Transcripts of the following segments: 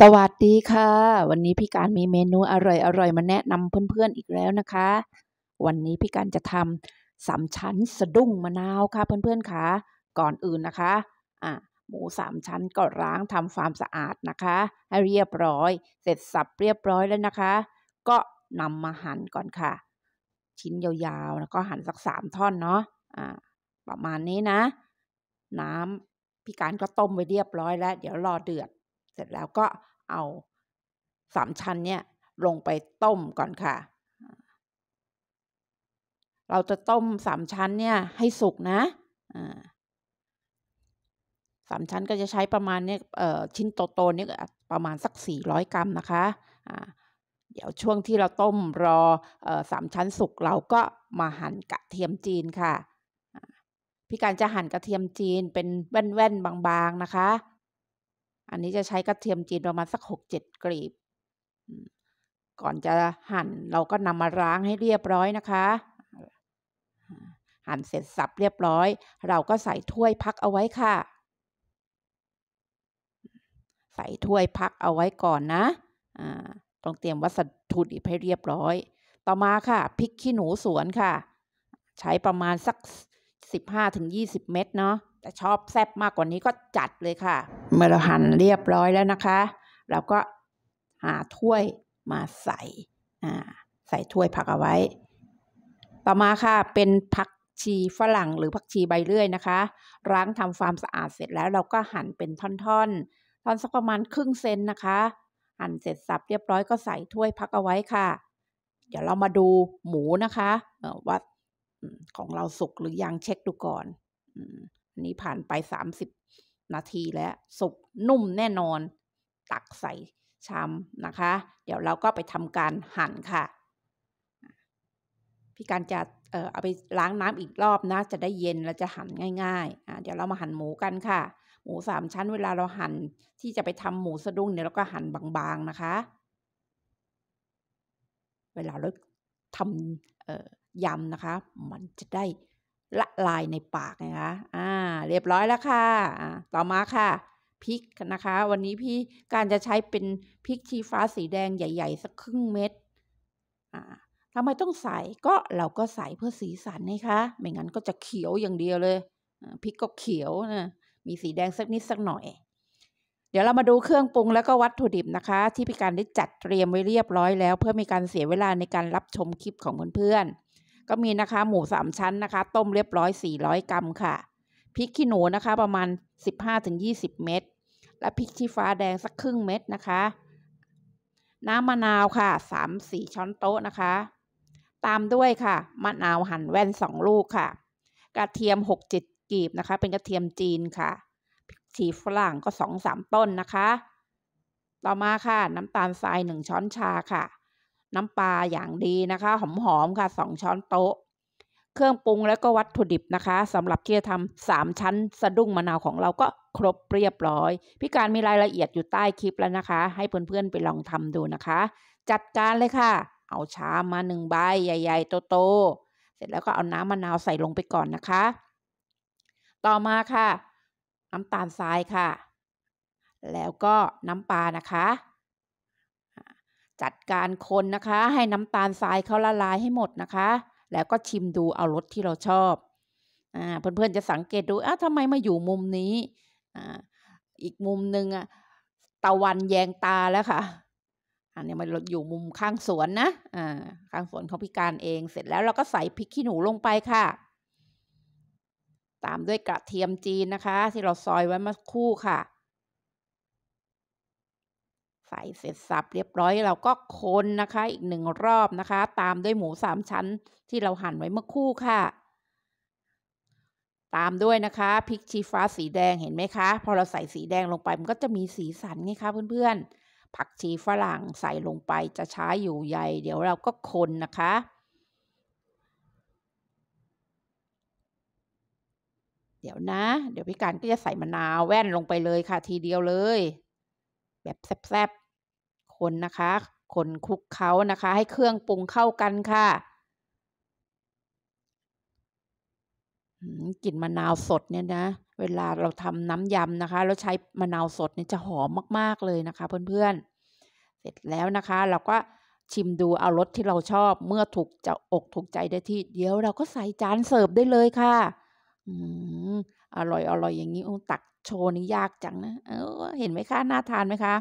สวัสดีค่ะ วันนี้พี่การมีเมนูอร่อยอร่อยมาแนะนำเพื่อนๆอีกแล้วนะคะ วันนี้พี่การจะทำสามชั้นสะดุ้งมะนาวค่ะ เพื่อนๆค่ะก่อนอื่นนะคะอ่ะหมูสามชั้นก็ล้างทำความสะอาดนะคะ ให้เรียบร้อยเสร็จสับเรียบร้อยแล้วนะคะ ก็นำมาหั่นก่อนค่ะ ชิ้นยาวๆแล้ว ก็หั่นสักสามท่อนเนาะอ่ะประมาณนี้นะ น้ำพี่การก็ต้มไว้เรียบร้อยแล้ว เดี๋ยวรอเดือดเสร็จแล้วก็เอาสามชั้นเนี่ยลงไปต้มก่อนค่ะ เราจะต้มสามชั้นเนี่ยให้สุกนะ สามชั้นก็จะใช้ประมาณเนี่ยชิ้นโตๆนี่ประมาณสักสี่ร้อยกรัมนะคะ เดี๋ยวช่วงที่เราต้มรอสามชั้นสุกเราก็มาหั่นกระเทียมจีนค่ะ พี่การจะหั่นกระเทียมจีนเป็นแว่นๆบางๆนะคะอันนี้จะใช้กระเทียมจีนประมาณสักหกเจ็ดกลีบ ก่อนจะหั่นเราก็นำมาล้างให้เรียบร้อยนะคะ หั่นเสร็จสับเรียบร้อย เราก็ใส่ถ้วยพักเอาไว้ค่ะ ใส่ถ้วยพักเอาไว้ก่อนนะต้องเตรียมวัสดุดิบให้เรียบร้อย ต่อมาค่ะพริกขี้หนูสวนค่ะ ใช้ประมาณสัก 15-20 เม็ดเนาะแต่ชอบแซ่บมากกว่านี้ก็จัดเลยค่ะเมื่อเราหั่นเรียบร้อยแล้วนะคะเราก็หาถ้วยมาใส่ใส่ถ้วยผักเอาไว้ ต่อมาค่ะเป็นผักชีฝรั่งหรือผักชีใบเลื่อยนะคะล้างทำความสะอาดเสร็จแล้วเราก็หั่นเป็นท่อนๆท่อนสักประมาณครึ่งเซนนะคะ หั่นเสร็จสับเรียบร้อยก็ใส่ถ้วยพักเอาไว้ค่ะ เดี๋ยวเรามาดูหมูนะคะว่าของเราสุกหรือยังเช็คดูก่อนอันนี้ผ่านไปสามสิบนาทีแล้วสุกนุ่มแน่นอน ตักใส่ชามนะคะ เดี๋ยวเราก็ไปทำการหั่นค่ะพี่การจะเออเอาไปล้างน้ำอีกรอบนะจะได้เย็นและจะหั่นง่ายๆอ่เดี๋ยวเรามาหั่นหมูกันค่ะ หมูสามชั้น เวลาเราหั่น ที่จะไปทำหมูสะดุ้งเนี่ยเราก็หั่นบางๆนะคะ เวลาเราทำยำนะคะ มันจะได้ละลายในปากนะคะ อ่า เรียบร้อยแล้วค่ะ ต่อมาค่ะ พริกนะคะ วันนี้พี่การจะใช้เป็นพริกชี้ฟ้าสีแดงใหญ่ๆ สักครึ่งเม็ดอ่าทำไมต้องใส่ก็เราก็ใส่เพื่อสีสันนะคะไม่งั้นก็จะเขียวอย่างเดียวเลย พริกก็เขียวนะมีสีแดงสักนิดสักหน่อย เดี๋ยวเรามาดูเครื่องปรุงแล้วก็วัตถุดิบนะคะ ที่พี่การได้จัดเตรียมไว้เรียบร้อยแล้ว เพื่อมีการเสียเวลาในการรับชมคลิปของเพื่อนๆก็มีนะคะ หมูสามชั้นนะคะ ต้มเรียบร้อย400กรัมค่ะพริกขี้หนูนะคะ ประมาณ 15-20 เม็ดและพริกชี้ฟ้าแดงสักครึ่งเม็ดนะคะ น้ำมะนาวค่ะ3-4 ช้อนโต๊ะนะคะตามด้วยค่ะ มะนาวหั่นแว่น 2 ลูกค่ะ กระเทียม6-7กีบนะคะ เป็นกระเทียมจีนค่ะชีฝรั่งก็ 2-3 ต้นนะคะ ต่อมาค่ะ น้ำตาลทราย1ช้อนชาค่ะน้ำปลาอย่างดีนะคะ หอมๆค่ะ 2 ช้อนโต๊ะ เครื่องปรุงแล้วก็วัตถุดิบนะคะสำหรับที่จะทำสามชั้น สะดุ้งมะนาวของเราก็ครบเรียบร้อยพี่การมีรายละเอียดอยู่ใต้คลิปแล้วนะคะ ให้เพื่อนๆ ไปลองทำดูนะคะ จัดการเลยค่ะ เอาชามมาหนึ่งใบใหญ่ๆ โตๆเสร็จแล้วก็เอาน้ำมะนาวใส่ลงไปก่อนนะคะ ต่อมาค่ะ น้ำตาลทรายค่ะ แล้วก็น้ำปลานะคะจัดการคนนะคะ ให้น้ำตาลทรายเขาละลายให้หมดนะคะ แล้วก็ชิมดูเอารสที่เราชอบอเพื่อนๆจะสังเกตดูอ้าวทำไมมาอยู่มุมนี้อ่อีกมุมหนึ่งอ่ะตะวันแยงตาแล้วค่ะ อันนี้มันอยู่มุมข้างสวนนะะข้างสวนเขาพิการเองเสร็จแล้วเราก็ใส่พริกขี้หนูลงไปค่ะ ตามด้วยกระเทียมจีนนะคะ ที่เราซอยไว้มาคู่ค่ะใส่เสร็จสับเรียบร้อยเราก็คนนะคะ อีกหนึ่งรอบนะคะ ตามด้วยหมูสามชั้นที่เราหั่นไว้เมื่อคู่ค่ะ ตามด้วยนะคะพริกชี้ฟ้าสีแดงเห็นไหมคะพอเราใส่สีแดงลงไปมันก็จะมีสีสันไงคะเพื่อนๆผักชีฝรั่งใส่ลงไปจะช้าอยู่ใหญ่เดี๋ยวเราก็คนนะคะ เดี๋ยวนะเดี๋ยวพี่การก็จะใส่มะนาวแว่นลงไปเลยค่ะ ทีเดียวเลย แบบแซ่บคนนะคะ คนคลุกเขานะคะ ให้เครื่องปรุงเข้ากันค่ะกลิ่นมะนาวสดเนี่ยนะ เวลาเราทำน้ำยำนะคะ แล้วใช้มะนาวสดเนี่ยจะหอมมากๆเลยนะคะเพื่อนๆ เสร็จแล้วนะคะ เราก็ชิมดูเอารสที่เราชอบเมื่อถูกจะอกถูกใจได้ที่ เดี๋ยวเราก็ใส่จานเสิร์ฟได้เลยค่ะออร่อยอร่อยอย่างนี้ตักโชว์นี่ยากจังนะ เออ เห็นไหมคะน่าทานไหมคะ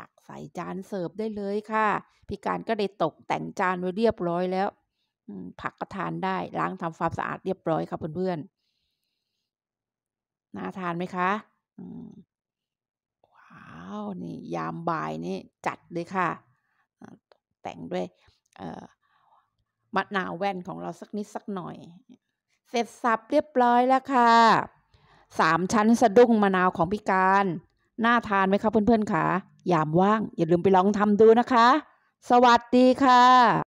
ตักใส่จานเสิร์ฟได้เลยค่ะ พี่การก็ได้ตกแต่งจานไว้เรียบร้อยแล้วผักก็ทานได้ล้างทำความสะอาดเรียบร้อยครับเพื่อนๆน่าทานไหมคะว้าวนี่ ยามบ่ายนี่จัดเลยค่ะ แต่งด้วยมะนาวแว่นของเราสักนิดสักหน่อย เสร็จสับเรียบร้อยแล้วค่ะสามชั้นสะดุ้งมะนาวของพี่การน่าทานไหมคะเพื่อน ๆคะยามว่าง อย่าลืมไปลองทำดูนะคะ สวัสดีค่ะ